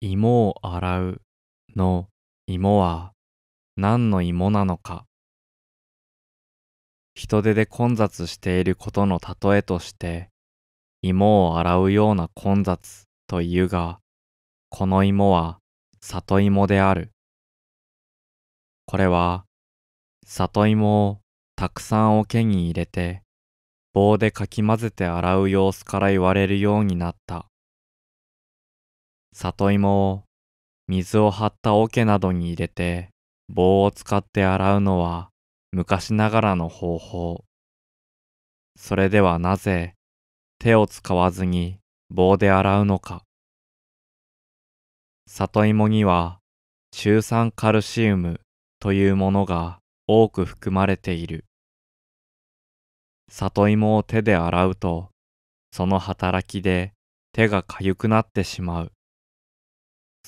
芋を洗うの芋は何の芋なのか。人手で混雑していることの例えとして、芋を洗うような混雑というが、この芋は里芋である。これは、里芋をたくさん桶に入れて、棒でかき混ぜて洗う様子から言われるようになった。里芋を水を張った桶などに入れて棒を使って洗うのは昔ながらの方法。それではなぜ手を使わずに棒で洗うのか。里芋には中酸カルシウムというものが多く含まれている。里芋を手で洗うと、その働きで手がかゆくなってしまう。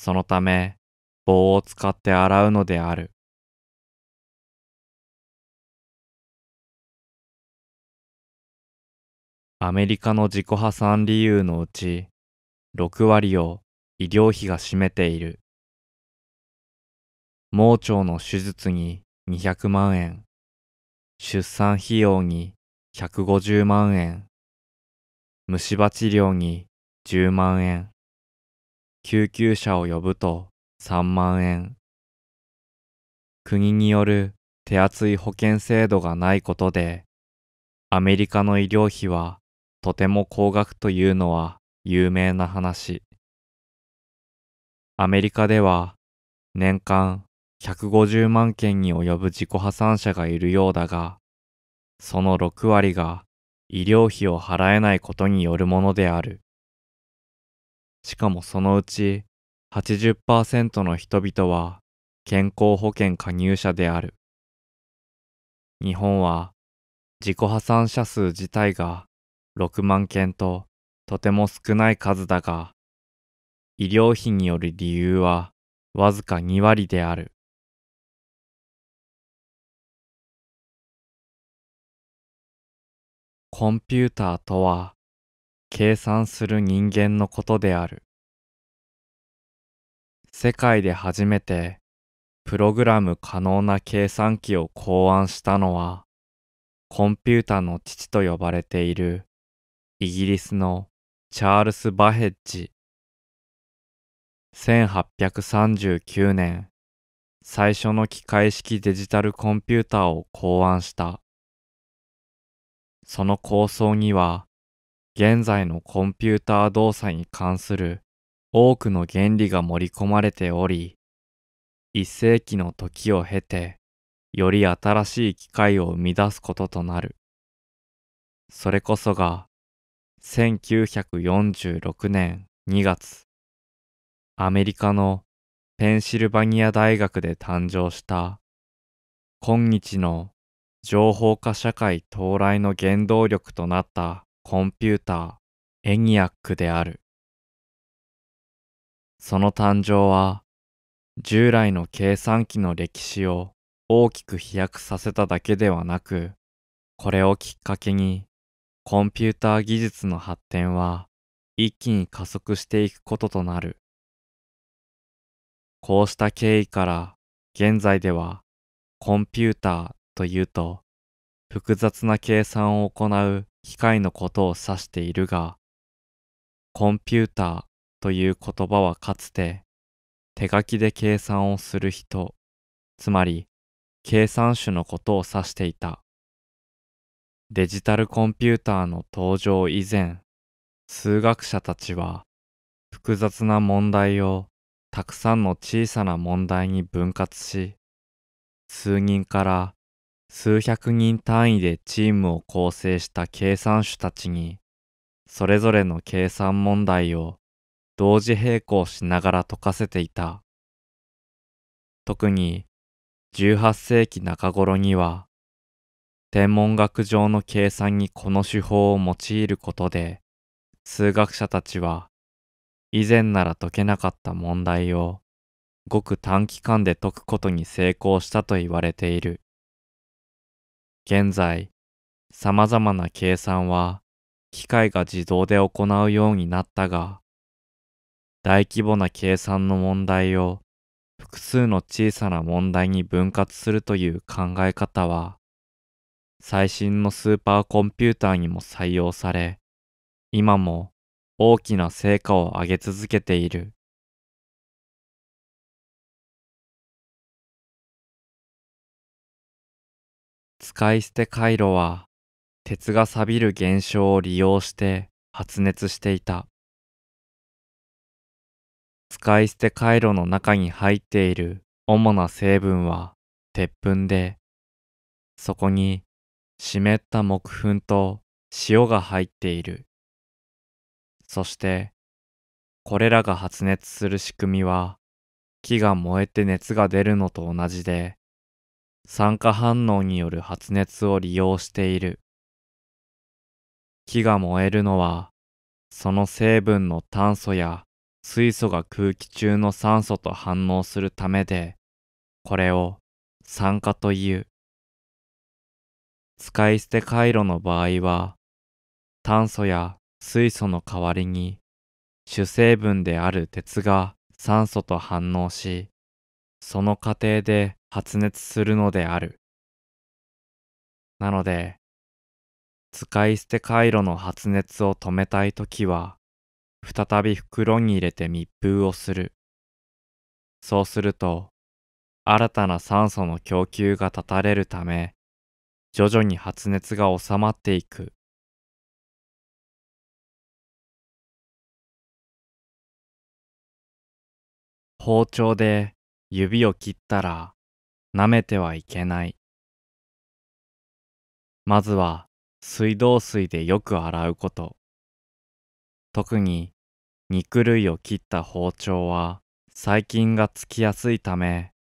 そのため、棒を使って洗うのである。アメリカの自己破産理由のうち、6割を医療費が占めている。盲腸の手術に200万円、出産費用に150万円、虫歯治療に10万円。救急車を呼ぶと3万円。国による手厚い保険制度がないことで、アメリカの医療費はとても高額というのは有名な話。アメリカでは年間150万件に及ぶ自己破産者がいるようだが、その6割が医療費を払えないことによるものである。しかもそのうち80%の人々は健康保険加入者である。日本は自己破産者数自体が6万件ととても少ない数だが、医療費による理由はわずか2割である。コンピューターとは計算する人間のことである。世界で初めてプログラム可能な計算機を考案したのは、コンピュータの父と呼ばれているイギリスのチャールス・バヘッジ。1839年、最初の機械式デジタルコンピュータを考案した。その構想には、現在のコンピューター動作に関する多くの原理が盛り込まれており、一世紀の時を経て、より新しい機械を生み出すこととなる。それこそが、1946年2月、アメリカのペンシルバニア大学で誕生した、今日の情報化社会到来の原動力となったコンピューターエニアックである。その誕生は従来の計算機の歴史を大きく飛躍させただけではなく、これをきっかけにコンピューター技術の発展は一気に加速していくこととなる。こうした経緯から現在ではコンピューターというと複雑な計算を行う機械のことを指しているが、コンピューターという言葉はかつて手書きで計算をする人、つまり計算手のことを指していた。デジタルコンピューターの登場以前、数学者たちは複雑な問題をたくさんの小さな問題に分割し、数人から数百人単位でチームを構成した計算手たちに、それぞれの計算問題を同時並行しながら解かせていた。特に18世紀中頃には、天文学上の計算にこの手法を用いることで、数学者たちは以前なら解けなかった問題をごく短期間で解くことに成功したと言われている。現在、様々な計算は機械が自動で行うようになったが、大規模な計算の問題を複数の小さな問題に分割するという考え方は、最新のスーパーコンピューターにも採用され、今も大きな成果を上げ続けている。使い捨て回路は鉄が錆びる現象を利用して発熱していた。使い捨て回路の中に入っている主な成分は鉄粉で、そこに湿った木粉と塩が入っている。そして、これらが発熱する仕組みは、木が燃えて熱が出るのと同じで、酸化反応による発熱を利用している。木が燃えるのは、その成分の炭素や水素が空気中の酸素と反応するためで、これを酸化という。使い捨て回路の場合は、炭素や水素の代わりに主成分である鉄が酸素と反応し、その過程で発熱するのである。なので、使い捨て回路の発熱を止めたいときは、再び袋に入れて密封をする。そうすると、新たな酸素の供給が断たれるため、徐々に発熱が収まっていく。包丁で指を切ったら舐めてはいけない。まずは水道水でよく洗うこと。特に肉類を切った包丁は細菌がつきやすいため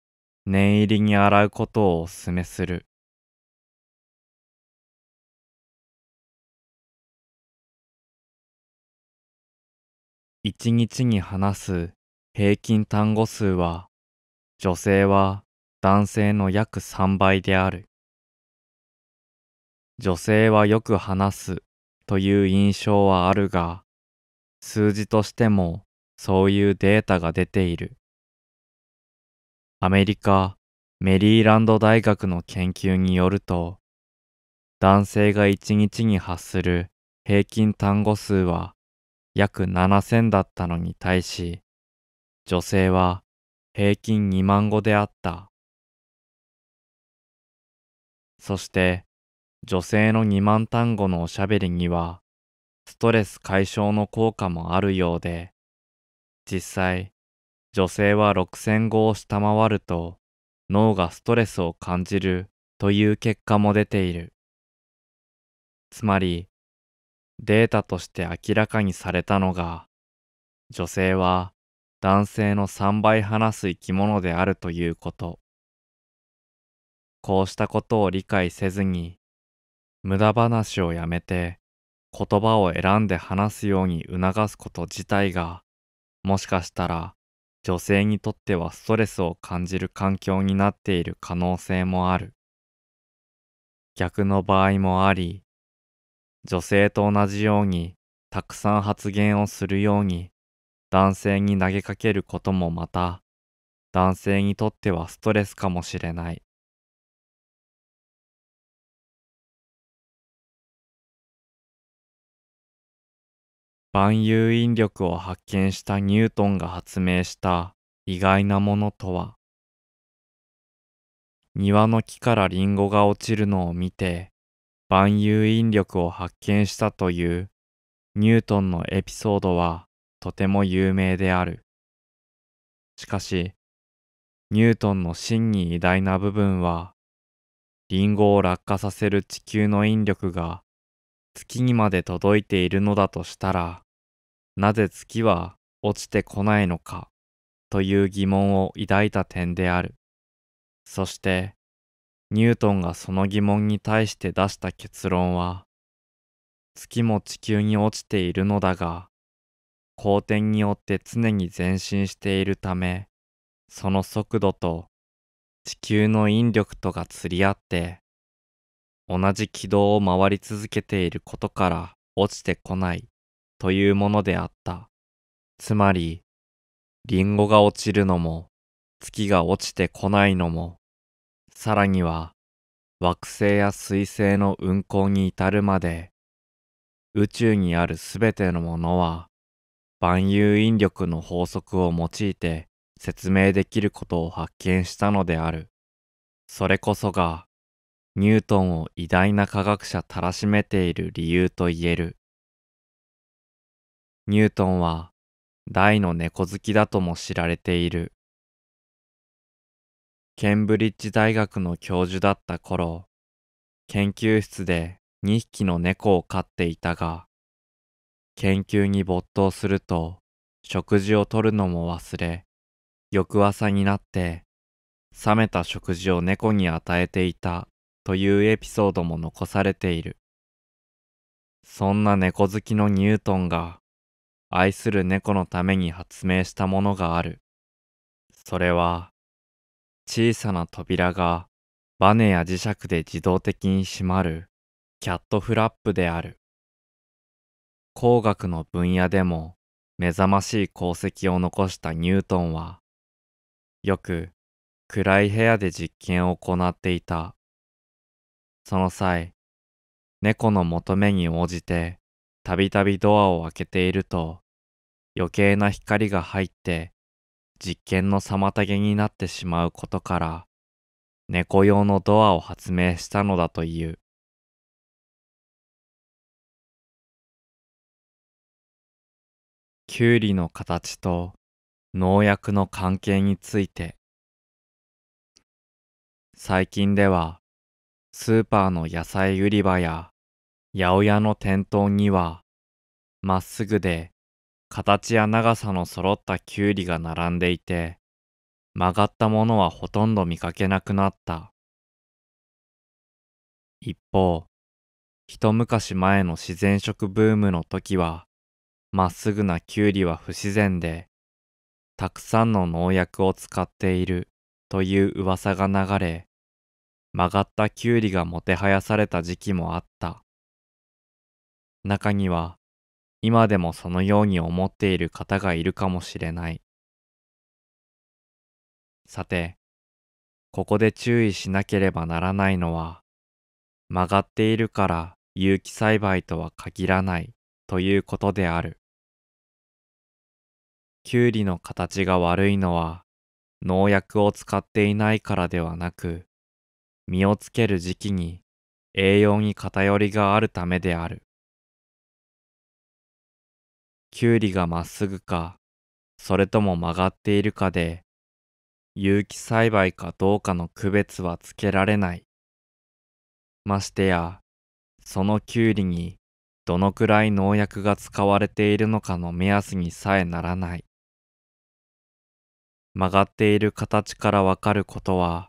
念入りに洗うことをお勧めする。一日に話す平均単語数は女性は男性の約3倍である。女性はよく話すという印象はあるが、数字としてもそういうデータが出ている。アメリカ・メリーランド大学の研究によると、男性が1日に発する平均単語数は約7000だったのに対し、女性は平均2万語であった。そして、女性の2万単語のおしゃべりには、ストレス解消の効果もあるようで、実際、女性は6000語を下回ると、脳がストレスを感じるという結果も出ている。つまり、データとして明らかにされたのが、女性は男性の3倍話す生き物であるということ。こうしたことを理解せずに、無駄話をやめて言葉を選んで話すように促すこと自体が、もしかしたら女性にとってはストレスを感じる環境になっている可能性もある。逆の場合もあり、女性と同じようにたくさん発言をするように男性に投げかけることもまた、男性にとってはストレスかもしれない。万有引力を発見したニュートンが発明した意外なものとは庭の木からリンゴが落ちるのを見て万有引力を発見したというニュートンのエピソードはとても有名である。しかし、ニュートンの真に偉大な部分は、リンゴを落下させる地球の引力が月にまで届いているのだとしたら、なぜ月は落ちてこないのかという疑問を抱いた点である。そして、ニュートンがその疑問に対して出した結論は、月も地球に落ちているのだが、公転によって常に前進しているため、その速度と地球の引力とが釣り合って、同じ軌道を回り続けていることから落ちてこないというものであった。つまり、リンゴが落ちるのも、月が落ちてこないのも、さらには惑星や彗星の運行に至るまで、宇宙にあるすべてのものは、万有引力の法則を用いて説明できることを発見したのである。それこそがニュートンを偉大な科学者たらしめている理由と言える。ニュートンは大の猫好きだとも知られている。ケンブリッジ大学の教授だった頃、研究室で2匹の猫を飼っていたが、研究に没頭すると食事をとるのも忘れ、翌朝になって冷めた食事を猫に与えていた。というエピソードも残されている。そんな猫好きのニュートンが愛する猫のために発明したものがある。それは小さな扉がバネや磁石で自動的に閉まるキャットフラップである。工学の分野でも目覚ましい功績を残したニュートンはよく暗い部屋で実験を行っていた。その際、猫の求めに応じて、たびたびドアを開けていると、余計な光が入って、実験の妨げになってしまうことから、猫用のドアを発明したのだという。きゅうりの形と農薬の関係について最近ではスーパーの野菜売り場や八百屋の店頭には、まっすぐで形や長さの揃ったきゅうりが並んでいて、曲がったものはほとんど見かけなくなった。一方、一昔前の自然食ブームの時は、まっすぐなきゅうりは不自然で、たくさんの農薬を使っているという噂が流れ、曲がったキュウリがもてはやされた時期もあった。中には、今でもそのように思っている方がいるかもしれない。さて、ここで注意しなければならないのは、曲がっているから有機栽培とは限らないということである。キュウリの形が悪いのは農薬を使っていないからではなく、実をつける時期に栄養に偏りがあるためである。きゅうりがまっすぐか、それとも曲がっているかで、有機栽培かどうかの区別はつけられない。ましてや、そのきゅうりにどのくらい農薬が使われているのかの目安にさえならない。曲がっている形からわかることは、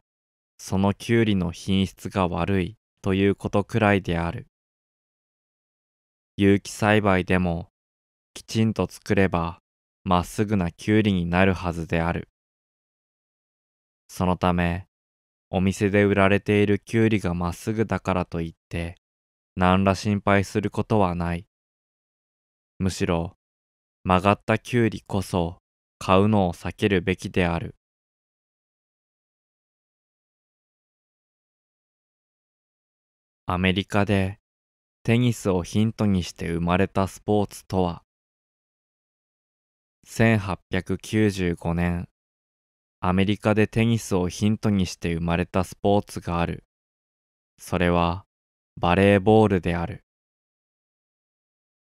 そのきゅうりの品質が悪いということくらいである。有機栽培でもきちんと作ればまっすぐなきゅうりになるはずである。そのため、お店で売られているきゅうりがまっすぐだからといって、何ら心配することはない。むしろ、曲がったきゅうりこそ買うのを避けるべきである。アメリカでテニスをヒントにして生まれたスポーツとは1895年アメリカでテニスをヒントにして生まれたスポーツがあるそれはバレーボールである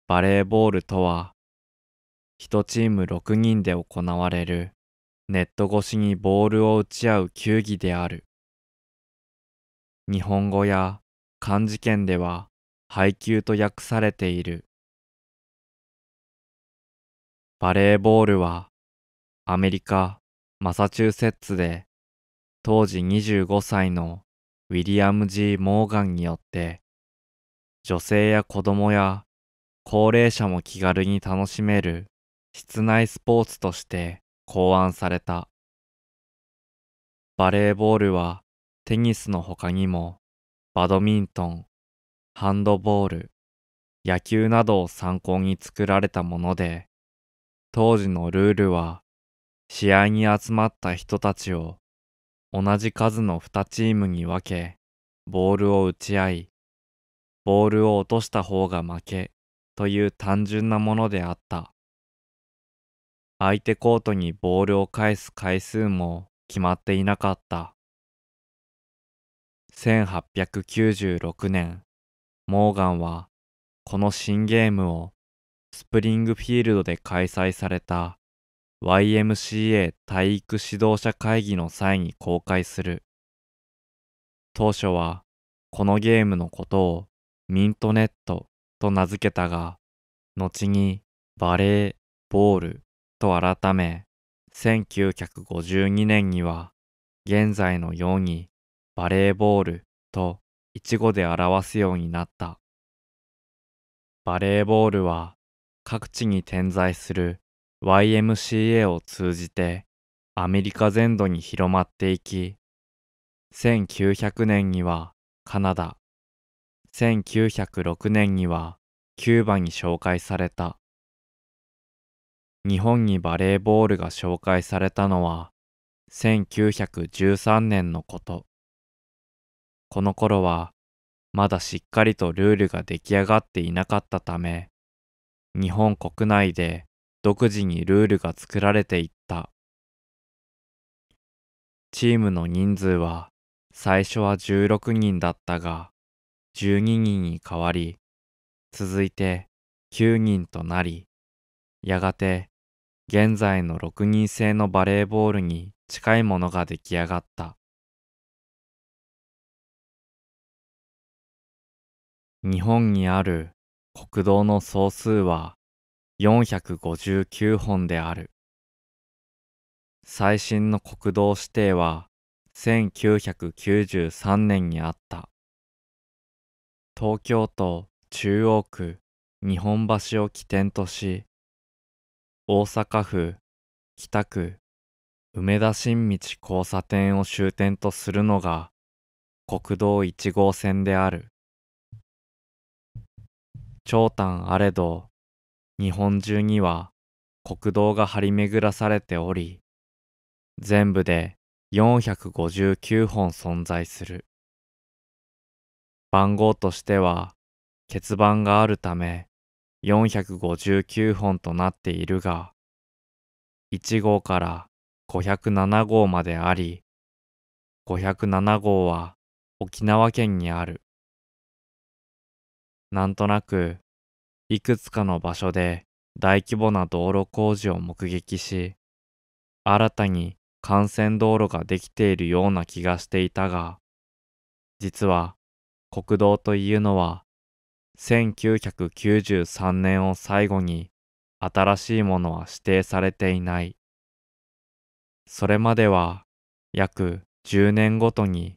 バレーボールとは1チーム6人で行われるネット越しにボールを打ち合う球技である日本語や漢字圏では配給と訳されている。バレーボールはアメリカ・マサチューセッツで当時25歳のウィリアム・ G・ モーガンによって女性や子供や高齢者も気軽に楽しめる室内スポーツとして考案された。バレーボールはテニスの他にもバドミントン、ハンドボール、野球などを参考に作られたもので、当時のルールは、試合に集まった人たちを同じ数の2チームに分け、ボールを打ち合い、ボールを落とした方が負けという単純なものであった。相手コートにボールを返す回数も決まっていなかった。1896年、モーガンはこの新ゲームをスプリングフィールドで開催された YMCA 体育指導者会議の際に公開する。当初はこのゲームのことをミントネットと名付けたが、後にバレーボールと改め、1952年には現在のようにバレーボールと一語で表すようになった。バレーボールは各地に点在する YMCA を通じてアメリカ全土に広まっていき、1900年にはカナダ、1906年にはキューバに紹介された。日本にバレーボールが紹介されたのは1913年のこと。この頃はまだしっかりとルールが出来上がっていなかったため、日本国内で独自にルールが作られていった。チームの人数は最初は16人だったが、12人に変わり、続いて9人となり、やがて現在の6人制のバレーボールに近いものが出来上がった。日本にある国道の総数は459本である。最新の国道指定は1993年にあった。東京都中央区日本橋を起点とし、大阪府北区梅田新道交差点を終点とするのが国道1号線である。長短あれど、日本中には国道が張り巡らされており、全部で459本存在する。番号としては、欠番があるため、459本となっているが、1号から507号まであり、507号は沖縄県にある。なんとなく、いくつかの場所で大規模な道路工事を目撃し、新たに幹線道路ができているような気がしていたが、実は国道というのは、1993年を最後に新しいものは指定されていない。それまでは約10年ごとに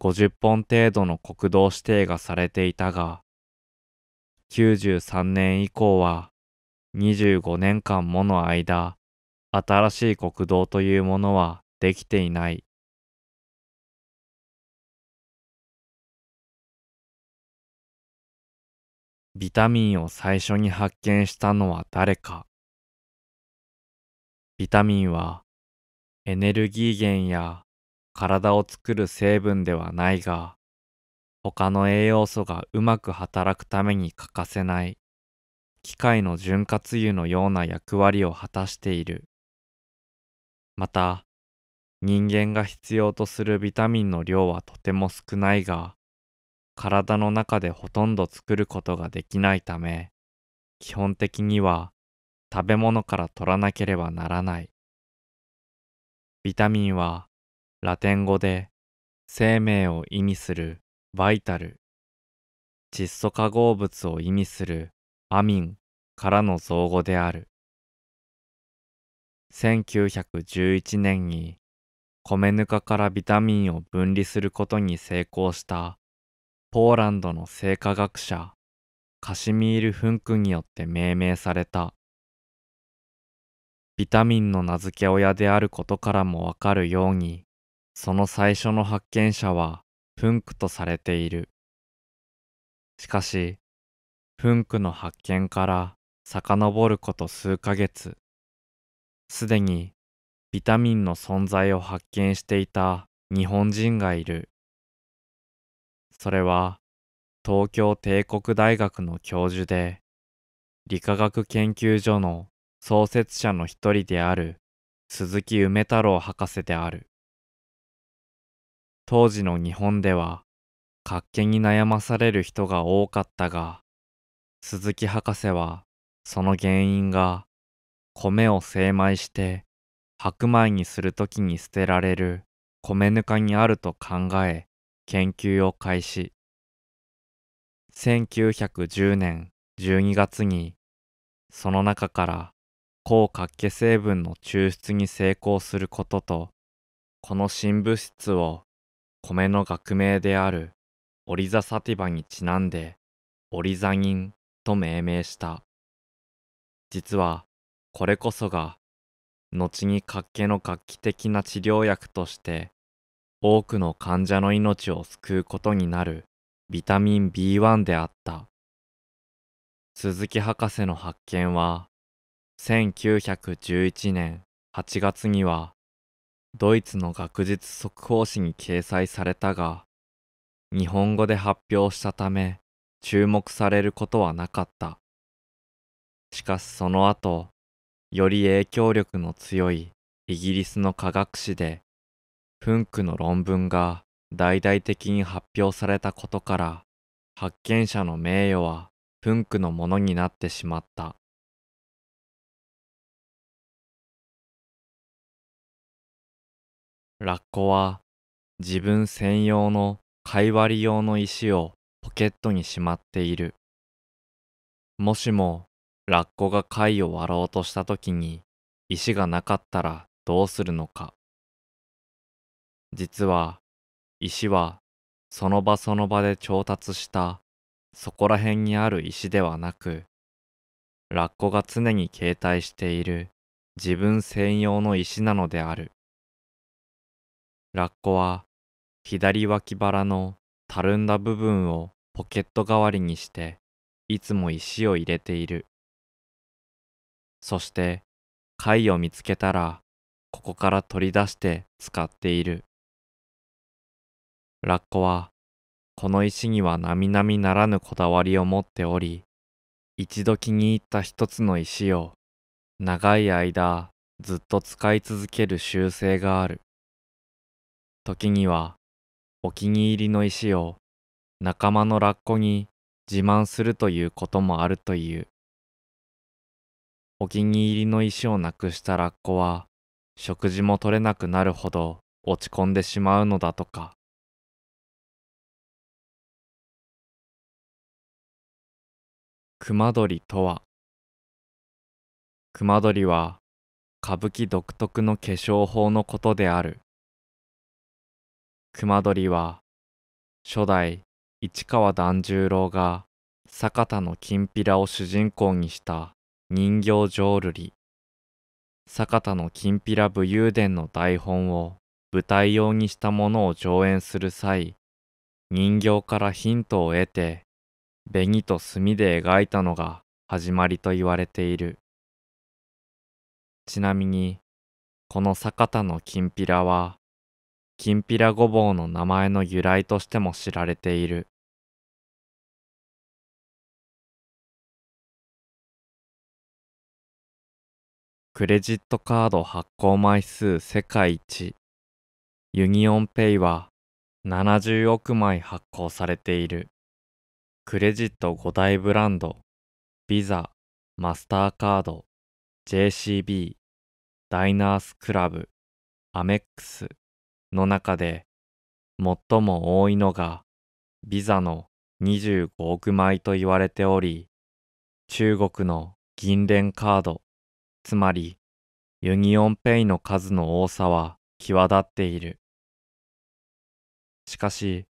50本程度の国道指定がされていたが、93年以降は25年間もの間、新しい国道というものはできていない。ビタミンを最初に発見したのは誰か。ビタミンはエネルギー源や体を作る成分ではないが、他の栄養素がうまく働くために欠かせない機械の潤滑油のような役割を果たしているまた人間が必要とするビタミンの量はとても少ないが体の中でほとんど作ることができないため基本的には食べ物から取らなければならないビタミンはラテン語で生命を意味するバイタル窒素化合物を意味するアミンからの造語である1911年に米ぬかからビタミンを分離することに成功したポーランドの生化学者カシミール・フンクによって命名されたビタミンの名付け親であることからもわかるようにその最初の発見者は噴区とされている。しかし、噴区の発見から遡ること数ヶ月、すでにビタミンの存在を発見していた日本人がいる。それは東京帝国大学の教授で理化学研究所の創設者の一人である鈴木梅太郎博士である。当時の日本では、活気に悩まされる人が多かったが、鈴木博士は、その原因が、米を精米して白米にするときに捨てられる米ぬかにあると考え、研究を開始。1910年12月に、その中から抗活気成分の抽出に成功することと、この新物質を米の学名であるオリザサティバにちなんでオリザニンと命名した実はこれこそが後に活気の画期的な治療薬として多くの患者の命を救うことになるビタミン B1 であった鈴木博士の発見は1911年8月にはドイツの学術速報誌に掲載されたが、日本語で発表したため、注目されることはなかった。しかしその後、より影響力の強いイギリスの科学誌で、フンクの論文が大々的に発表されたことから、発見者の名誉はフンクのものになってしまった。ラッコは自分専用の貝割り用の石をポケットにしまっている。もしもラッコが貝を割ろうとした時に石がなかったらどうするのか。実は石はその場その場で調達したそこら辺にある石ではなく、ラッコが常に携帯している自分専用の石なのである。ラッコは左脇腹のたるんだ部分をポケット代わりにしていつも石を入れているそして貝を見つけたらここから取り出して使っているラッコはこの石には並々ならぬこだわりを持っており一度気に入った一つの石を長い間ずっと使い続ける習性がある時にはお気に入りの石を仲間のラッコに自慢するということもあるというお気に入りの石をなくしたラッコは食事も取れなくなるほど落ち込んでしまうのだとか熊鳥とは熊鳥は歌舞伎独特の化粧法のことである熊取は初代市川團十郎が坂田のきんぴらを主人公にした人形浄瑠璃坂田のきんぴら武勇伝の台本を舞台用にしたものを上演する際人形からヒントを得て紅と墨で描いたのが始まりと言われているちなみにこの坂田のきんぴらはきんぴらごぼうの名前の由来としても知られている。クレジットカード発行枚数世界一ユニオンペイは70億枚発行されているクレジット5大ブランドビザマスターカード JCB ダイナースクラブアメックスの中で最も多いのがビザの25億枚と言われており、中国の銀連カード、つまりユニオンペイの数の多さは際立っている。しかし、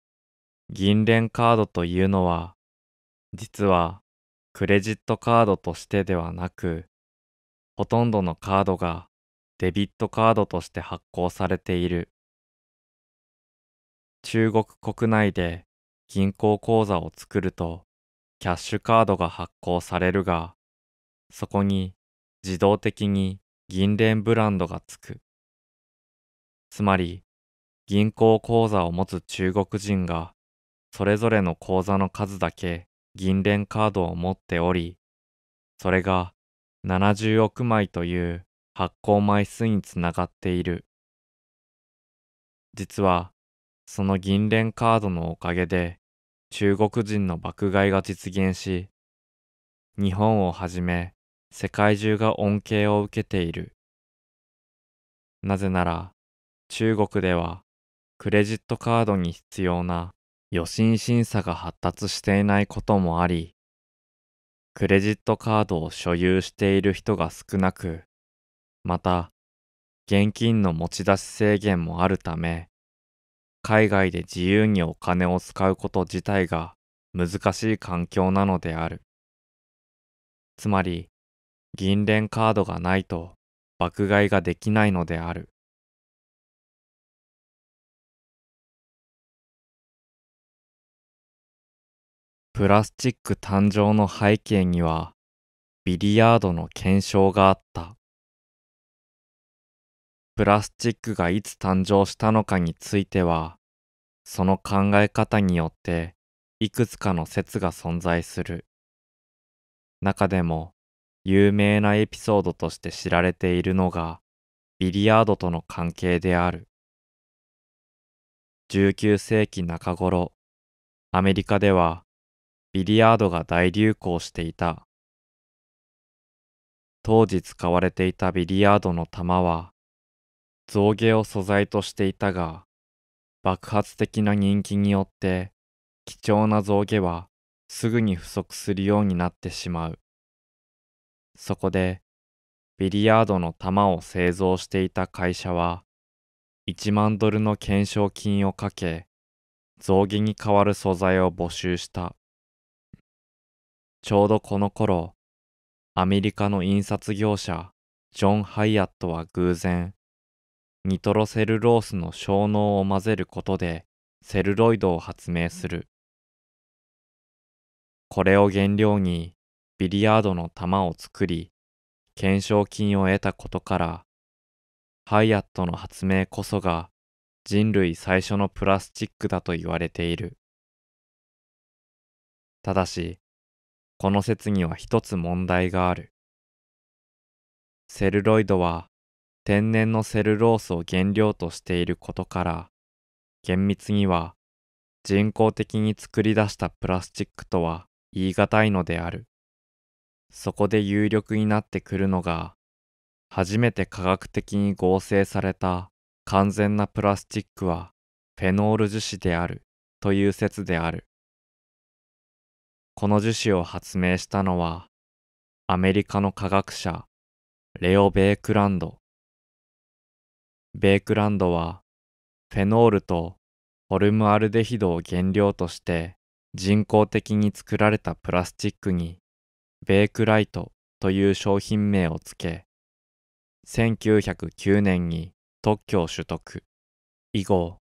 銀連カードというのは、実はクレジットカードとしてではなく、ほとんどのカードがデビットカードとして発行されている。中国国内で銀行口座を作るとキャッシュカードが発行されるが、そこに自動的に銀連ブランドがつく。つまり、銀行口座を持つ中国人が、それぞれの口座の数だけ銀連カードを持っており、それが70億枚という発行枚数につながっている。実は、その銀錬カードのおかげで中国人の爆買いが実現し、日本をはじめ世界中が恩恵を受けている。なぜなら中国ではクレジットカードに必要な予診審査が発達していないこともあり、クレジットカードを所有している人が少なく、また現金の持ち出し制限もあるため、海外で自由にお金を使うこと自体が難しい環境なのである。つまり、銀連カードがないと爆買いができないのである。プラスチック誕生の背景にはビリヤードの検証があった。プラスチックがいつ誕生したのかについては、その考え方によっていくつかの説が存在する。中でも有名なエピソードとして知られているのがビリヤードとの関係である。19世紀中頃、アメリカではビリヤードが大流行していた。当時使われていたビリヤードの球は造芸を素材としていたが、爆発的な人気によって貴重な造毛はすぐに不足するようになってしまう。そこでビリヤードの玉を製造していた会社は1万ドルの懸賞金をかけ造毛に代わる素材を募集した。ちょうどこの頃アメリカの印刷業者ジョン・ハイアットは偶然ニトロセルロースの小脳を混ぜることでセルロイドを発明する。これを原料にビリヤードの玉を作り、懸賞金を得たことから、ハイアットの発明こそが人類最初のプラスチックだと言われている。ただし、この説には一つ問題がある。セルロイドは天然のセルロースを原料としていることから、厳密には人工的に作り出したプラスチックとは言い難いのである。そこで有力になってくるのが、初めて科学的に合成された完全なプラスチックはフェノール樹脂であるという説である。この樹脂を発明したのは、アメリカの科学者、レオ・ベイクランド。ベークランドはフェノールとホルムアルデヒドを原料として人工的に作られたプラスチックにベークライトという商品名を付け1909年に特許を取得以後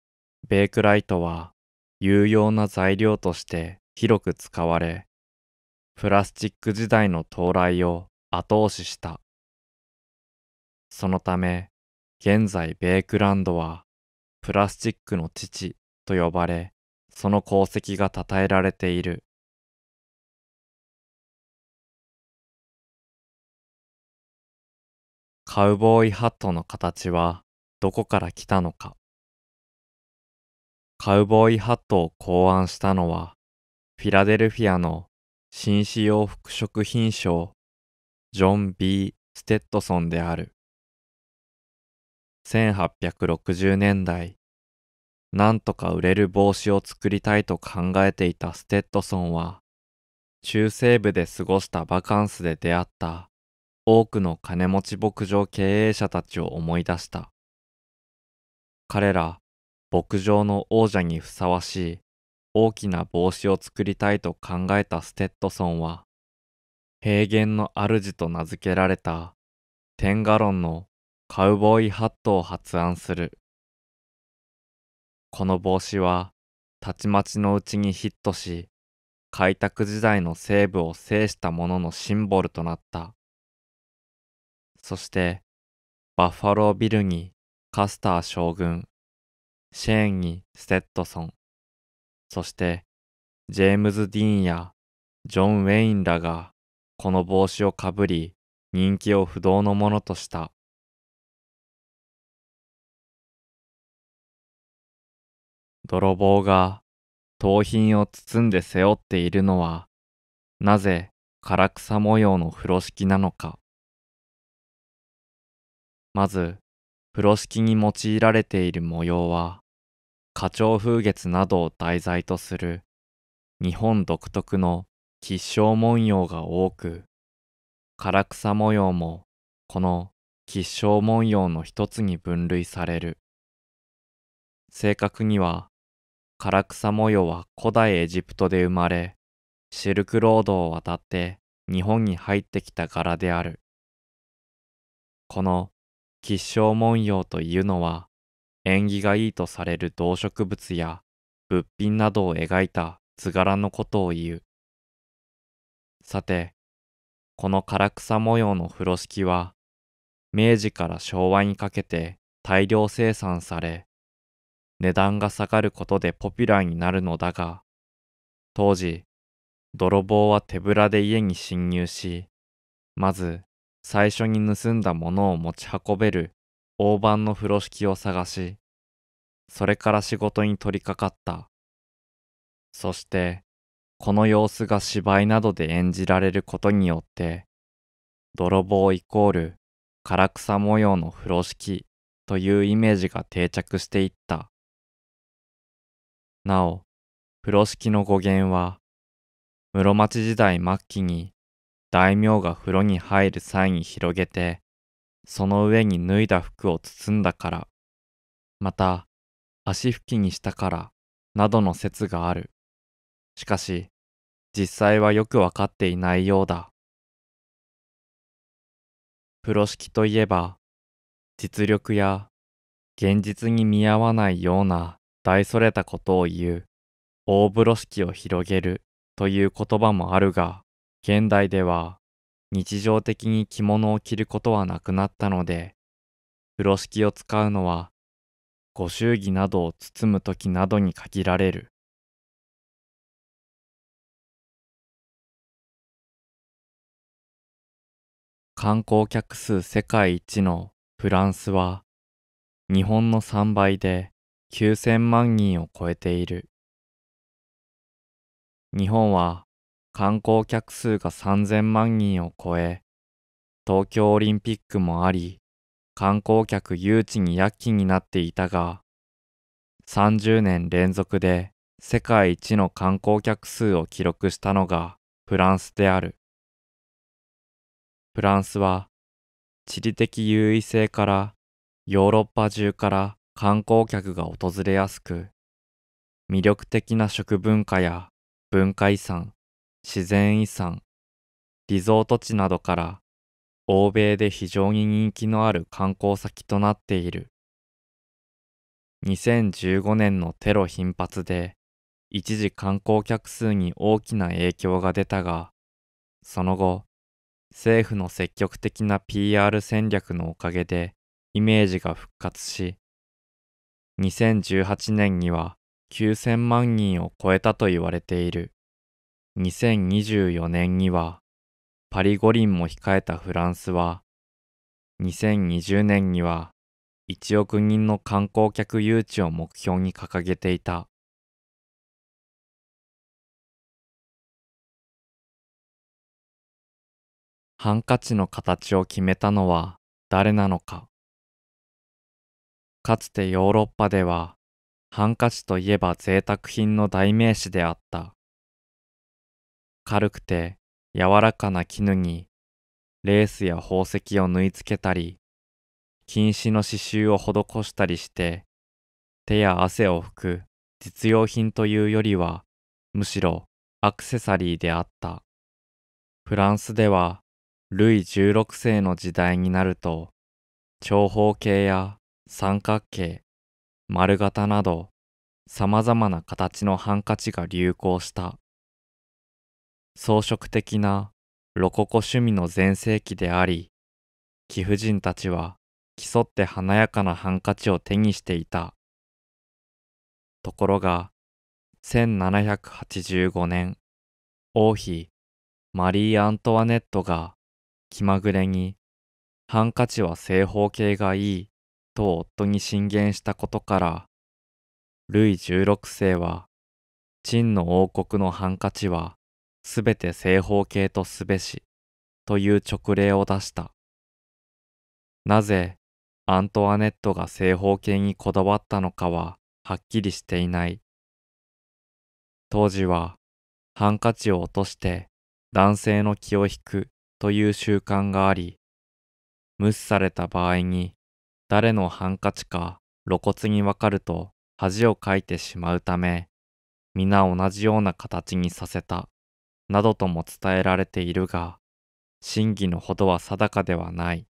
ベークライトは有用な材料として広く使われプラスチック時代の到来を後押ししたそのため現在ベイクランドはプラスチックの父と呼ばれ、その功績が称えられている。カウボーイハットの形はどこから来たのか。カウボーイハットを考案したのは、フィラデルフィアの紳士用服飾品賞、ジョン・ B・ ステッドソンである。1860年代、なんとか売れる帽子を作りたいと考えていたステッドソンは、中西部で過ごしたバカンスで出会った多くの金持ち牧場経営者たちを思い出した。彼ら、牧場の王者にふさわしい大きな帽子を作りたいと考えたステッドソンは、平原の主と名付けられたテンガロンのカウボーイハットを発案する。この帽子は、たちまちのうちにヒットし、開拓時代の西部を制したもののシンボルとなった。そして、バッファロービルにカスター将軍、シェーンにステッドソン、そしてジェームズ・ディーンやジョン・ウェインらがこの帽子をかぶり人気を不動のものとした。泥棒が盗品を包んで背負っているのは、なぜ唐草模様の風呂敷なのか。まず、風呂敷に用いられている模様は、花鳥風月などを題材とする日本独特の吉祥文様が多く、唐草模様もこの吉祥文様の一つに分類される。正確には唐草模様は古代エジプトで生まれ、シルクロードを渡って日本に入ってきた柄である。この吉祥文様というのは、縁起がいいとされる動植物や物品などを描いた図柄のことを言う。さて、この唐草模様の風呂敷は、明治から昭和にかけて大量生産され、値段が下がることでポピュラーになるのだが、当時、泥棒は手ぶらで家に侵入し、まず最初に盗んだものを持ち運べる大判の風呂敷を探し、それから仕事に取り掛かった。そして、この様子が芝居などで演じられることによって、泥棒イコール唐草模様の風呂敷というイメージが定着していった。なお、風呂敷の語源は、室町時代末期に大名が風呂に入る際に広げて、その上に脱いだ服を包んだから、また、足拭きにしたから、などの説がある。しかし、実際はよくわかっていないようだ。風呂敷といえば、実力や現実に見合わないような大それたことを言う、大風呂敷を広げるという言葉もあるが、現代では日常的に着物を着ることはなくなったので、風呂敷を使うのは、ご祝儀などを包む時などに限られる。観光客数世界一のフランスは日本の3倍で9000万人を超えている。日本は観光客数が3000万人を超え、東京オリンピックもあり、観光客誘致に躍起になっていたが、30年連続で世界一の観光客数を記録したのがフランスである。フランスは地理的優位性からヨーロッパ中から観光客が訪れやすく、魅力的な食文化や文化遺産、自然遺産、リゾート地などから欧米で非常に人気のある観光先となっている。2015年のテロ頻発で一時観光客数に大きな影響が出たが、その後、政府の積極的な PR 戦略のおかげでイメージが復活し、2018年には9000万人を超えたと言われている。2024年にはパリ五輪も控えたフランスは、2020年には1億人の観光客誘致を目標に掲げていた。ハンカチの形を決めたのは誰なのか。かつてヨーロッパではハンカチといえば贅沢品の代名詞であった。軽くて柔らかな絹にレースや宝石を縫い付けたり、禁止の刺繍を施したりして、手や汗を拭く実用品というよりは、むしろアクセサリーであった。フランスでは、ルイ16世の時代になると、長方形や三角形、丸型など、様々な形のハンカチが流行した。装飾的なロココ趣味の全盛期であり、貴婦人たちは競って華やかなハンカチを手にしていた。ところが、1785年、王妃マリー・アントワネットが気まぐれにハンカチは正方形がいいと夫に進言したことから、ルイ16世は、陳の王国のハンカチは、すべて正方形とすべし、という勅令を出した。なぜ、アントワネットが正方形にこだわったのかは、はっきりしていない。当時は、ハンカチを落として男性の気を引くという習慣があり、無視された場合に誰のハンカチか露骨にわかると恥をかいてしまうため、皆同じような形にさせた、などとも伝えられているが、真偽のほどは定かではない。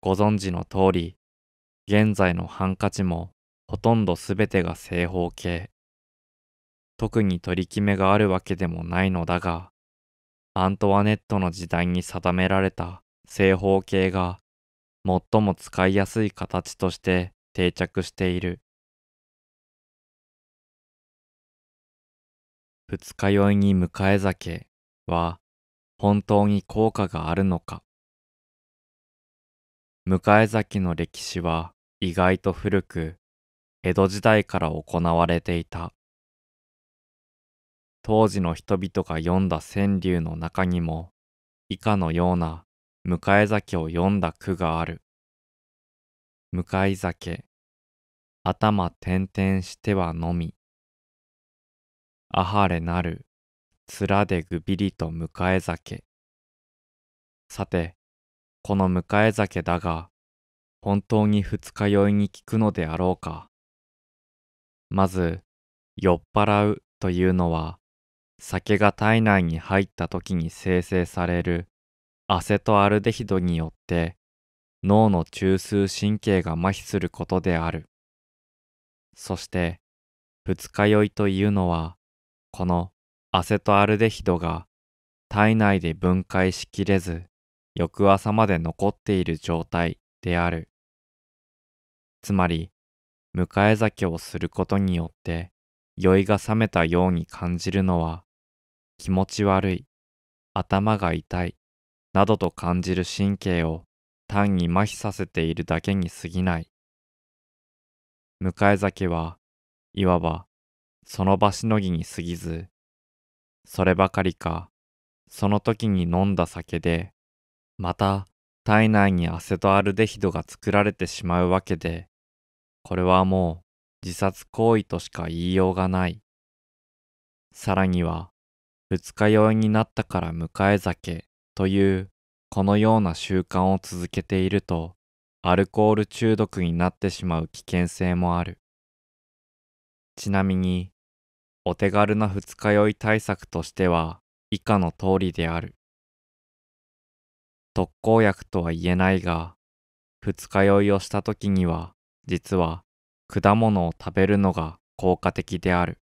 ご存知の通り、現在のハンカチもほとんど全てが正方形。特に取り決めがあるわけでもないのだが、アントワネットの時代に定められた正方形が最も使いやすい形として定着している。二日酔いに迎え酒は本当に効果があるのか迎え酒の歴史は意外と古く江戸時代から行われていた当時の人々が読んだ川柳の中にも以下のような向井酒を読んだ句がある。向かい酒、頭点々してはのみ。あはれなる、面でぐびりと向井酒。さて、この向井酒だが、本当に二日酔いに効くのであろうか。まず、酔っ払うというのは、酒が体内に入った時に生成されるアセトアルデヒドによって脳の中枢神経が麻痺することである。そして、二日酔いというのは、このアセトアルデヒドが体内で分解しきれず、翌朝まで残っている状態である。つまり、迎え酒をすることによって、酔いが覚めたように感じるのは、気持ち悪い、頭が痛い、などと感じる神経を単に麻痺させているだけに過ぎない。向え酒はいわばその場しのぎに過ぎず、そればかりかその時に飲んだ酒でまた体内にアセトアルデヒドが作られてしまうわけで、これはもう自殺行為としか言いようがない。さらには、二日酔いになったから迎え酒というこのような習慣を続けているとアルコール中毒になってしまう危険性もある。ちなみにお手軽な二日酔い対策としては以下の通りである。特効薬とは言えないが二日酔いをした時には実は果物を食べるのが効果的である。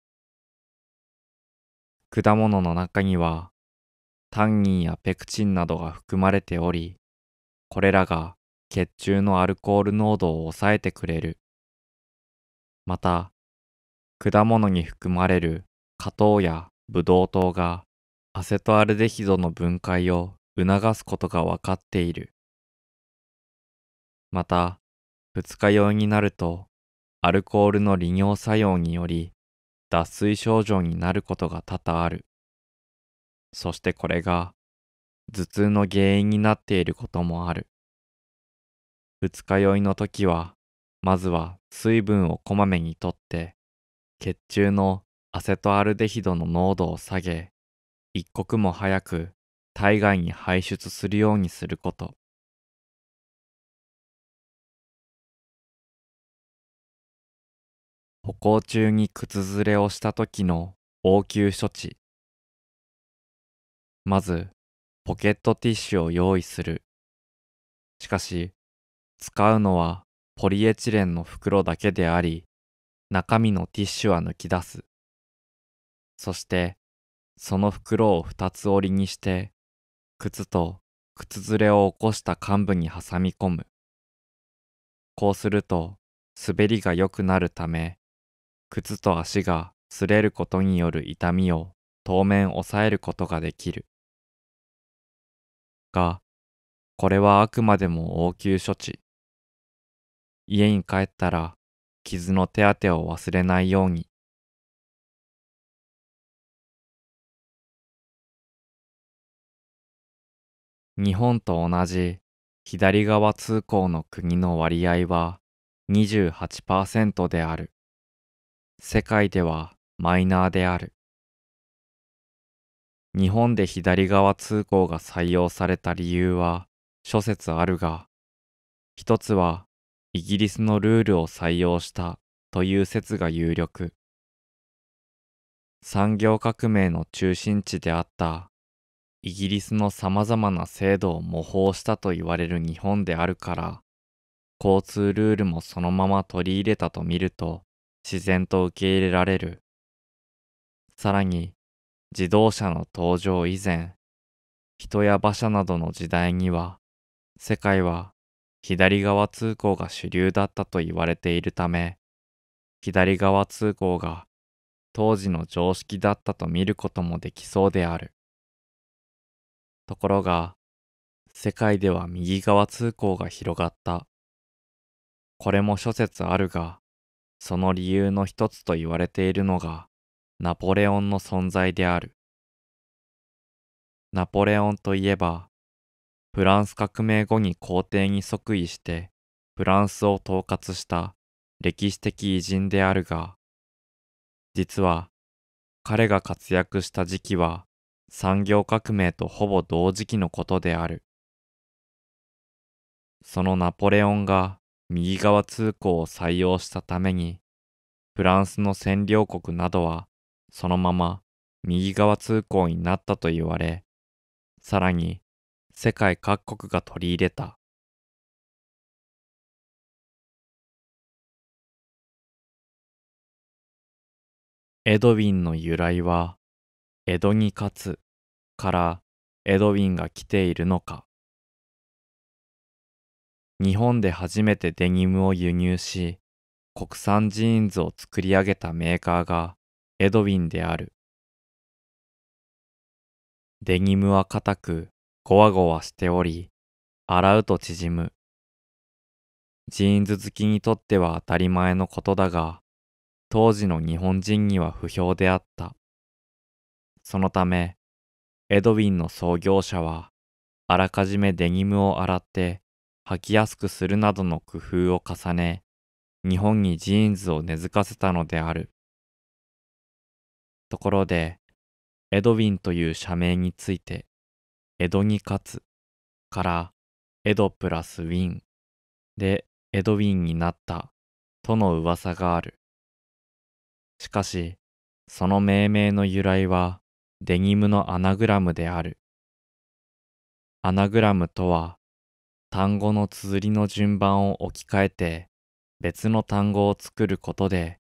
果物の中にはタンニンやペクチンなどが含まれており、これらが血中のアルコール濃度を抑えてくれる。また、果物に含まれる果糖やブドウ糖がアセトアルデヒドの分解を促すことが分かっている。また、二日酔いになると、アルコールの利尿作用により、脱水症状になることが多々ある。そしてこれが頭痛の原因になっていることもある。二日酔いの時は、まずは水分をこまめにとって、血中のアセトアルデヒドの濃度を下げ、一刻も早く体外に排出するようにすること。歩行中に靴ずれをした時の応急処置。まず、ポケットティッシュを用意する。しかし、使うのはポリエチレンの袋だけであり、中身のティッシュは抜き出す。そして、その袋を二つ折りにして、靴と靴ずれを起こした幹部に挟み込む。こうすると、滑りが良くなるため、靴と足が擦れることによる痛みを当面抑えることができる。これはあくまでも応急処置。家に帰ったら、傷の手当てを忘れないように。日本と同じ左側通行の国の割合は28%である。世界ではマイナーである。日本で左側通行が採用された理由は諸説あるが、一つはイギリスのルールを採用したという説が有力。産業革命の中心地であったイギリスの様々な制度を模倣したと言われる日本であるから、交通ルールもそのまま取り入れたと見ると自然と受け入れられる。さらに、自動車の登場以前、人や馬車などの時代には、世界は左側通行が主流だったと言われているため、左側通行が当時の常識だったと見ることもできそうである。ところが、世界では右側通行が広がった。これも諸説あるが、その理由の一つと言われているのが、ナポレオンの存在である。ナポレオンといえば、フランス革命後に皇帝に即位してフランスを統括した歴史的偉人であるが、実は彼が活躍した時期は産業革命とほぼ同時期のことである。そのナポレオンが右側通行を採用したために、フランスの占領国などはそのまま右側通行になったと言われ、さらに世界各国が取り入れた。エドウィンの由来は、江戸に勝つからエドウィンが来ているのか。日本で初めてデニムを輸入し、国産ジーンズを作り上げたメーカーがエドウィンである。デニムは硬く、ゴわごわしており、洗うと縮む。ジーンズ好きにとっては当たり前のことだが、当時の日本人には不評であった。そのため、エドウィンの創業者は、あらかじめデニムを洗って履きやすくするなどの工夫を重ね、日本にジーンズを根付かせたのである。ところで、エドウィンという社名について、江戸に勝つから、エドプラスウィンでエドウィンになったとの噂がある。しかし、その命名の由来はデニムのアナグラムである。アナグラムとは、単語の綴りの順番を置き換えて別の単語を作ることで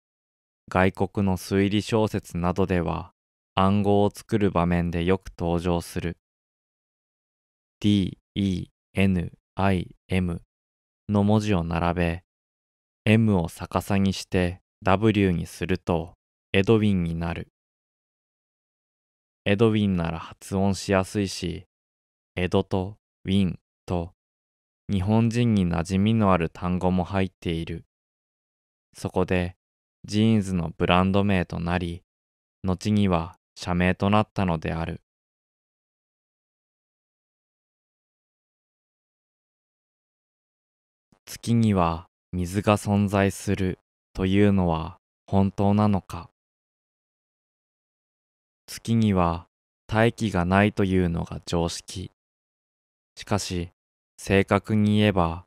外国の推理小説などでは暗号を作る場面でよく登場する DENIM の文字を並べ M を逆さにして W にするとエドウィンになるエドウィンなら発音しやすいしエドとウィンと日本人に馴染みのある単語も入っているそこでジーンズのブランド名となり、後には社名となったのである。月には水が存在するというのは本当なのか月には大気がないというのが常識しかし正確に言えば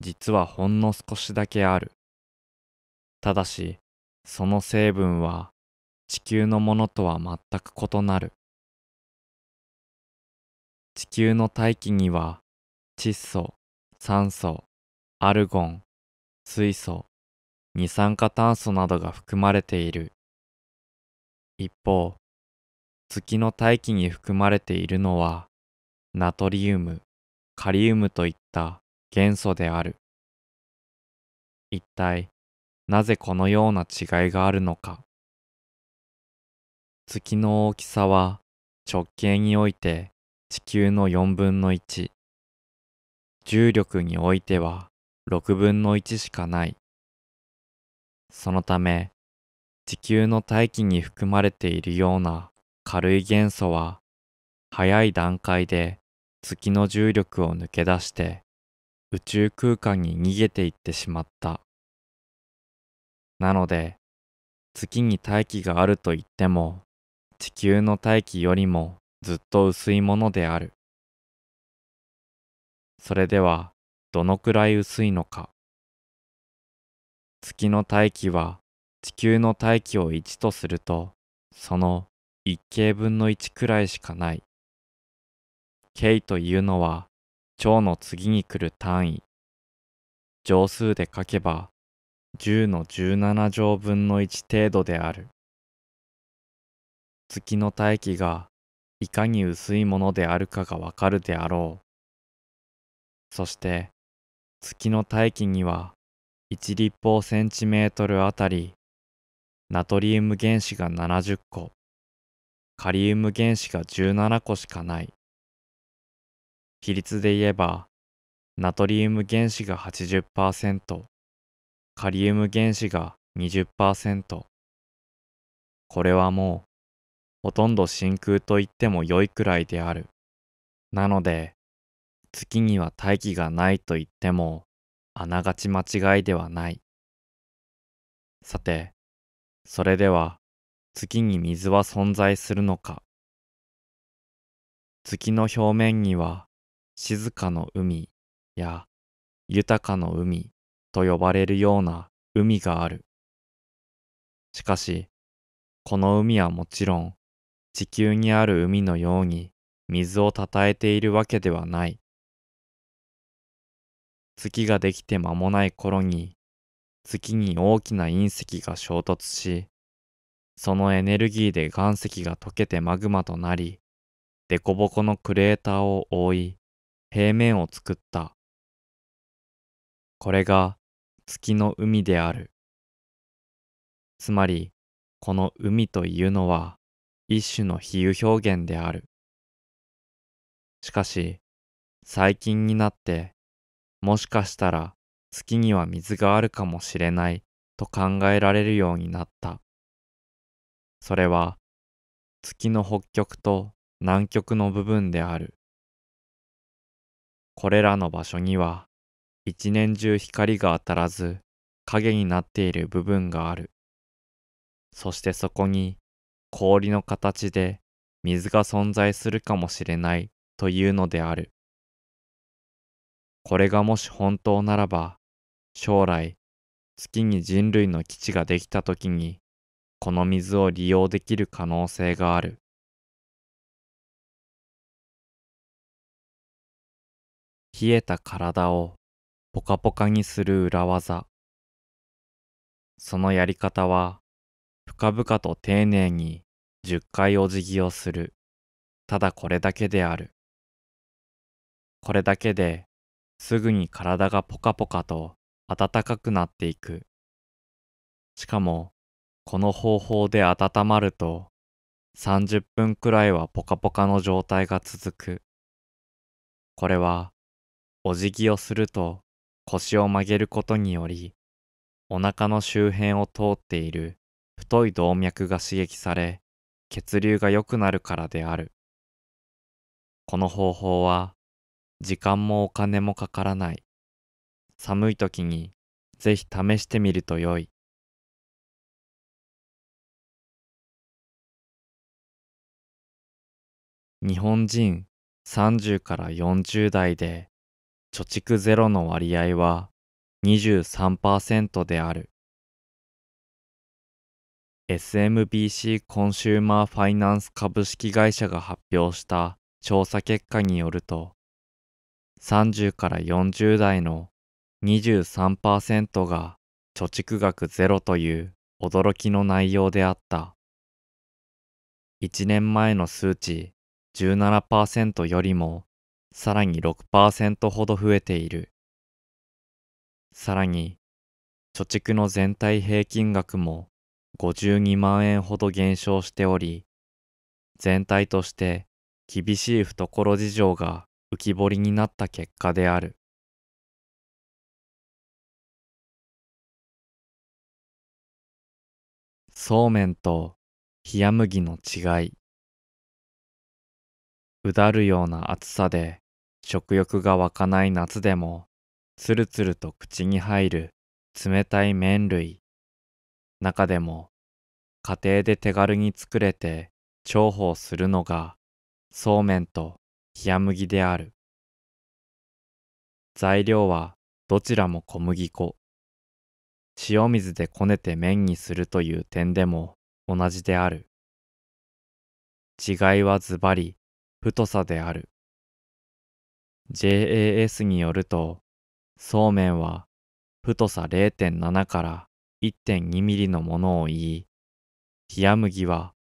実はほんの少しだけあるただし、その成分は地球のものとは全く異なる。地球の大気には窒素、酸素、アルゴン、水素、二酸化炭素などが含まれている。一方、月の大気に含まれているのはナトリウム、カリウムといった元素である。一体、なぜこのような違いがあるのか。月の大きさは直径において地球の4分の1、重力においては6分の1しかない。そのため、地球の大気に含まれているような軽い元素は、早い段階で月の重力を抜け出して宇宙空間に逃げていってしまった。なので、月に大気があると言っても、地球の大気よりもずっと薄いものである。それでは、どのくらい薄いのか。月の大気は地球の大気を1とすると、その1系分の1くらいしかない。K というのは、兆の次に来る単位。乗数で書けば10の17乗分の1程度である。月の大気がいかに薄いものであるかがわかるであろう。そして月の大気には1立方センチメートルあたりナトリウム原子が70個、カリウム原子が17個しかない。比率で言えばナトリウム原子が80%、カリウム原子が20%。これはもう、ほとんど真空と言っても良いくらいである。なので、月には大気がないと言っても、あながち間違いではない。さて、それでは、月に水は存在するのか。月の表面には、静かの海や豊かの海と呼ばれるような海がある。しかし、この海はもちろん地球にある海のように水をたたえているわけではない。月ができて間もない頃に月に大きな隕石が衝突し、そのエネルギーで岩石が溶けてマグマとなり、凸凹のクレーターを覆い、平面を作った。これが月の海である。つまり、この海というのは一種の比喩表現である。しかし、最近になって、もしかしたら月には水があるかもしれないと考えられるようになった。それは、月の北極と南極の部分である。これらの場所には一年中光が当たらず影になっている部分がある。そしてそこに氷の形で水が存在するかもしれないというのである。これがもし本当ならば、将来、月に人類の基地ができた時に、この水を利用できる可能性がある。冷えた体をポカポカにする裏技。そのやり方は、深々と丁寧に10回お辞儀をする。ただこれだけである。これだけで、すぐに体がポカポカと暖かくなっていく。しかも、この方法で温まると、30分くらいはポカポカの状態が続く。これは、お辞儀をすると腰を曲げることにより、お腹の周辺を通っている太い動脈が刺激され、血流が良くなるからである。この方法は、時間もお金もかからない。寒い時にぜひ試してみるとよい。日本人30から40代で貯蓄ゼロの割合は23%である。SMBC コンシューマーファイナンス株式会社が発表した調査結果によると、30から40代の23%が貯蓄額ゼロという驚きの内容であった。1年前の数値17%よりもさらに6%ほど増えている。さらに、貯蓄の全体平均額も52万円ほど減少しており、全体として厳しい懐事情が浮き彫りになった結果である。そうめんと冷麦の違いうだるような暑さで食欲が湧かない夏でもつるつると口に入る冷たい麺類中でも家庭で手軽に作れて重宝するのがそうめんと冷麦である材料はどちらも小麦粉塩水でこねて麺にするという点でも同じである違いはズバリ太さである JAS によるとそうめんは太さ0.7から1.2ミリのものを言い冷麦は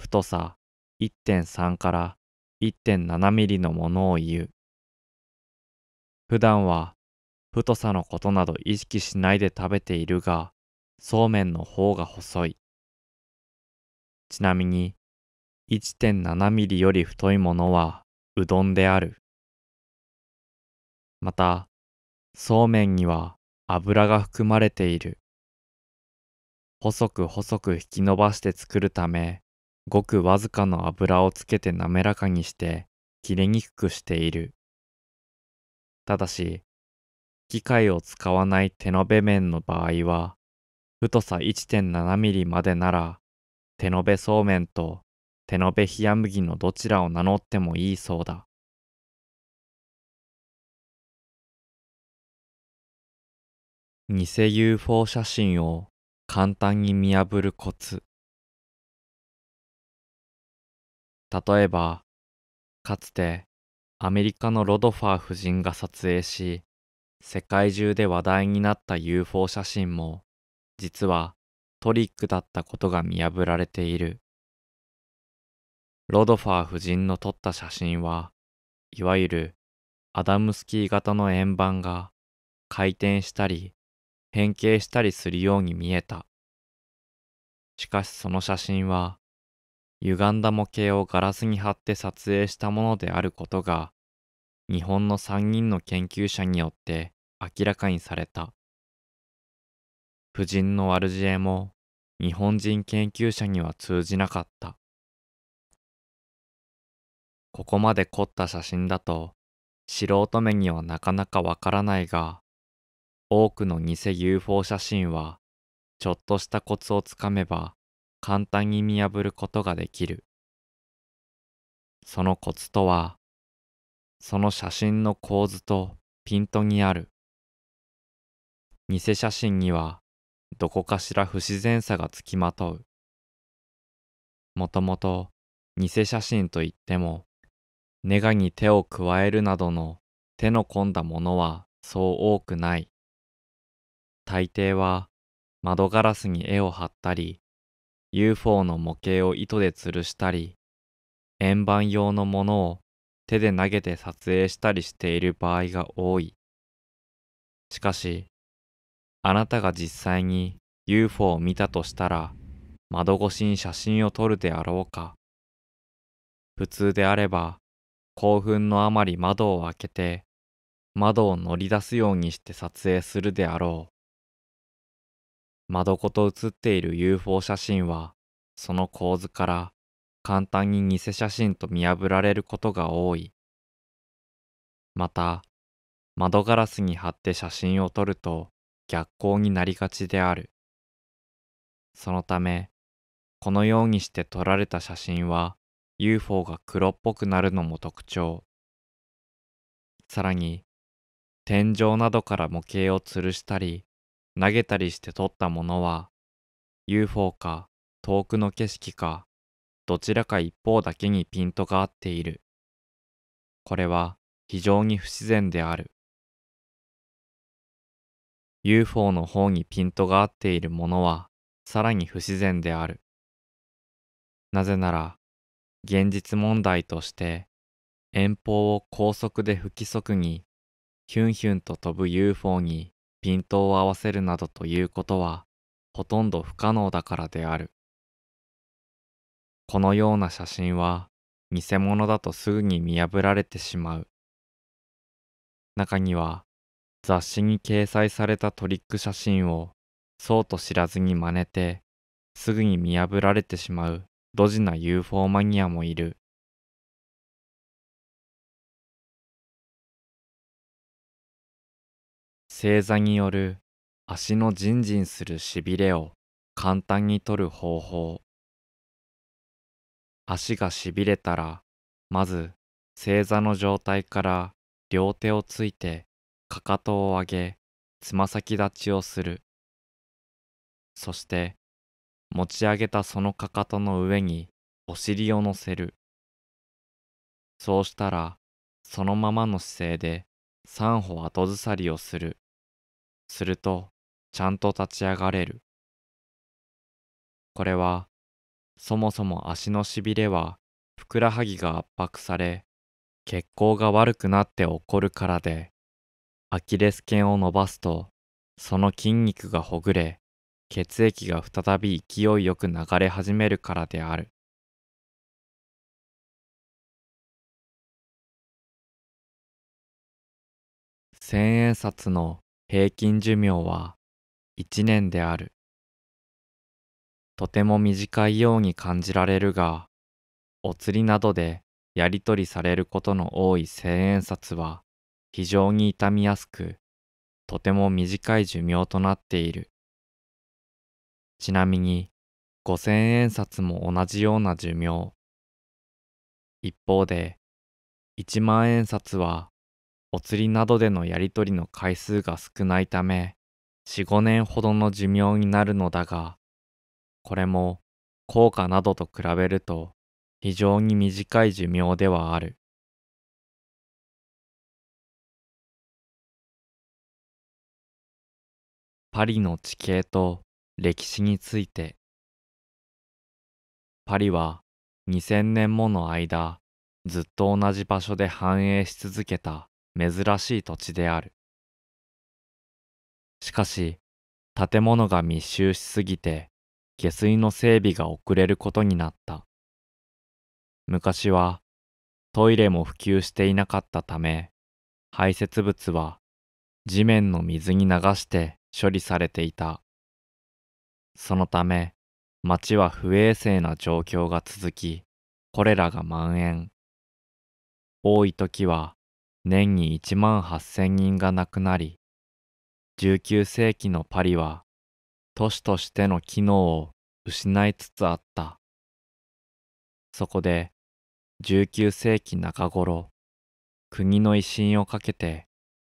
太さ1.3から1.7ミリのものを言う普段は太さのことなど意識しないで食べているがそうめんの方が細いちなみに1.7ミリより太いものはうどんである。また、そうめんには油が含まれている。細く細く引き伸ばして作るため、ごくわずかの油をつけて滑らかにして切れにくくしている。ただし、機械を使わない手延べ麺の場合は、太さ1 7ミリまでなら、手延べそうめんと手延べ冷麦のどちらを名乗ってもいいそうだ。偽 UFO 写真を簡単に見破るコツ。例えば、かつてアメリカのロドファー夫人が撮影し、世界中で話題になった UFO 写真も、実はトリックだったことが見破られている。ロドファー夫人の撮った写真は、いわゆるアダムスキー型の円盤が回転したり変形したりするように見えた。しかしその写真は、歪んだ模型をガラスに貼って撮影したものであることが、日本の3人の研究者によって明らかにされた。夫人の悪知恵も日本人研究者には通じなかった。ここまで凝った写真だと素人目にはなかなかわからないが、多くの偽 UFO 写真はちょっとしたコツをつかめば簡単に見破ることができる。そのコツとは、その写真の構図とピントにある。偽写真にはどこかしら不自然さがつきまとう。もともと偽写真といってもネガに手を加えるなどの手の込んだものはそう多くない。大抵は窓ガラスに絵を貼ったり、UFO の模型を糸で吊るしたり、円盤用のものを手で投げて撮影したりしている場合が多い。しかし、あなたが実際に UFO を見たとしたら、窓越しに写真を撮るであろうか。普通であれば、興奮のあまり窓を開けて、窓を乗り出すようにして撮影するであろう。窓ごと写っている UFO 写真は、その構図から簡単に偽写真と見破られることが多い。また、窓ガラスに貼って写真を撮ると逆光になりがちである。そのため、このようにして撮られた写真は UFO が黒っぽくなるのも特徴。さらに、天井などから模型を吊るしたり、投げたりして撮ったものは、UFO か遠くの景色か、どちらか一方だけにピントが合っている。これは非常に不自然である。UFO の方にピントが合っているものは、さらに不自然である。なぜなら、現実問題として遠方を高速で不規則にヒュンヒュンと飛ぶ UFO にピントを合わせるなどということはほとんど不可能だからである。このような写真は偽物だとすぐに見破られてしまう。中には雑誌に掲載されたトリック写真をそうと知らずに真似てすぐに見破られてしまうドジな UFO マニアもいる。星座による足のジンジンするしびれを簡単に取る方法足がしびれたらまず星座の状態から両手をついてかかとを上げつま先立ちをするそして持ち上げたそのかかとの上にお尻を乗せる。そうしたら、そのままの姿勢で3歩後ずさりをする。すると、ちゃんと立ち上がれる。これは、そもそも足のしびれは、ふくらはぎが圧迫され、血行が悪くなって起こるからで、アキレス腱を伸ばすと、その筋肉がほぐれ、血液が再び勢いよく流れ始めるからである。千円札の平均寿命は1年である。とても短いように感じられるが、お釣りなどでやり取りされることの多い千円札は非常に傷みやすく、とても短い寿命となっている。ちなみに五千円札も同じような寿命。一方で一万円札はお釣りなどでのやり取りの回数が少ないため45年ほどの寿命になるのだがこれも硬貨などと比べると非常に短い寿命ではある。パリの地形と歴史についてパリは2000年もの間ずっと同じ場所で繁栄し続けた珍しい土地であるしかし建物が密集しすぎて下水の整備が遅れることになった昔はトイレも普及していなかったため排泄物は地面の水に流して処理されていたそのため、町は不衛生な状況が続き、コレラが蔓延。多い時は年に1万8000人が亡くなり、19世紀のパリは都市としての機能を失いつつあった。そこで19世紀中頃、国の威信をかけて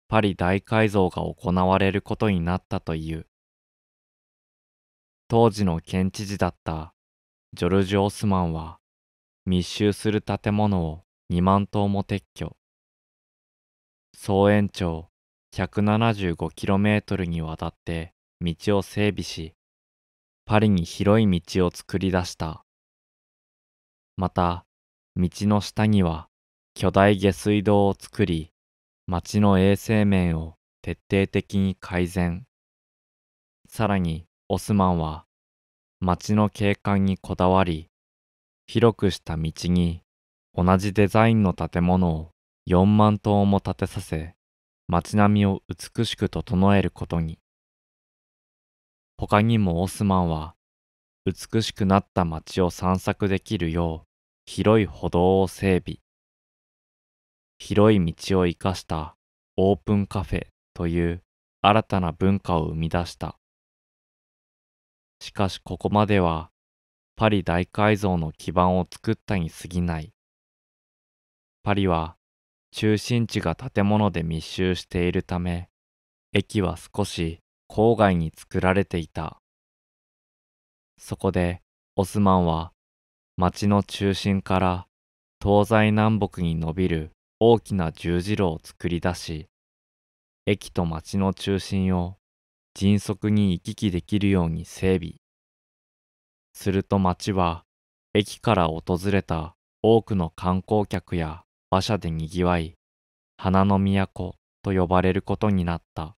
パリ大改造が行われることになったという。当時の県知事だったジョルジュ・オスマンは密集する建物を2万棟も撤去総延長 175km にわたって道を整備しパリに広い道を作り出したまた道の下には巨大下水道を作り町の衛生面を徹底的に改善さらにオスマンは街の景観にこだわり、広くした道に同じデザインの建物を4万棟も建てさせ、街並みを美しく整えることに。他にもオスマンは、美しくなった街を散策できるよう、広い歩道を整備。広い道を生かしたオープンカフェという新たな文化を生み出した。しかしここまではパリ大改造の基盤を作ったに過ぎない。パリは中心地が建物で密集しているため、駅は少し郊外に作られていた。そこでオスマンは町の中心から東西南北に伸びる大きな十字路を作り出し、駅と町の中心を迅速に行き来できるように整備。すると町は、駅から訪れた多くの観光客や馬車でにぎわい、花の都と呼ばれることになった。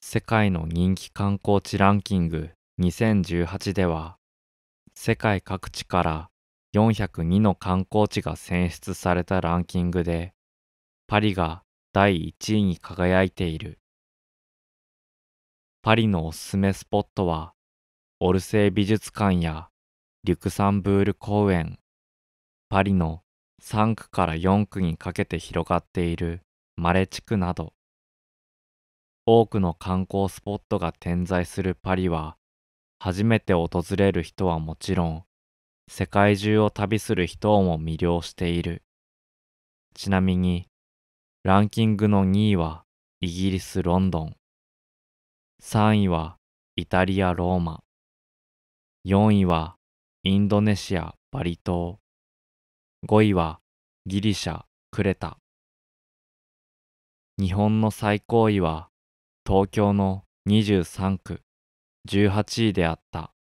世界の人気観光地ランキング2018では、世界各地から402の観光地が選出されたランキングで、パリが第1位に輝いている。パリのおすすめスポットは、オルセー美術館やリュクサンブール公園、パリの3区から4区にかけて広がっているマレ地区など、多くの観光スポットが点在するパリは、初めて訪れる人はもちろん、世界中を旅する人をも魅了している。ちなみに、ランキングの2位はイギリス・ロンドン。3位はイタリア・ローマ。4位はインドネシア・バリ島。5位はギリシャ・クレタ。日本の最高位は東京の23区18位であった。